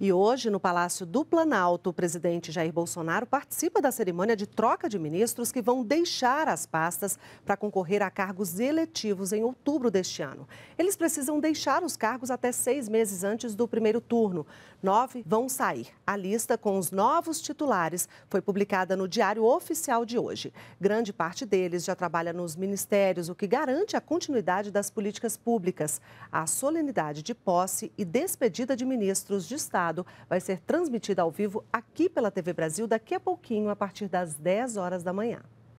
E hoje, no Palácio do Planalto, o presidente Jair Bolsonaro participa da cerimônia de troca de ministros que vão deixar as pastas para concorrer a cargos eletivos em outubro deste ano. Eles precisam deixar os cargos até seis meses antes do primeiro turno. Nove vão sair. A lista com os novos titulares foi publicada no Diário Oficial de hoje. Grande parte deles já trabalha nos ministérios, o que garante a continuidade das políticas públicas. A solenidade de posse e despedida de ministros de Estado Estado vai ser transmitida ao vivo aqui pela TV Brasil daqui a pouquinho, a partir das 10 horas da manhã.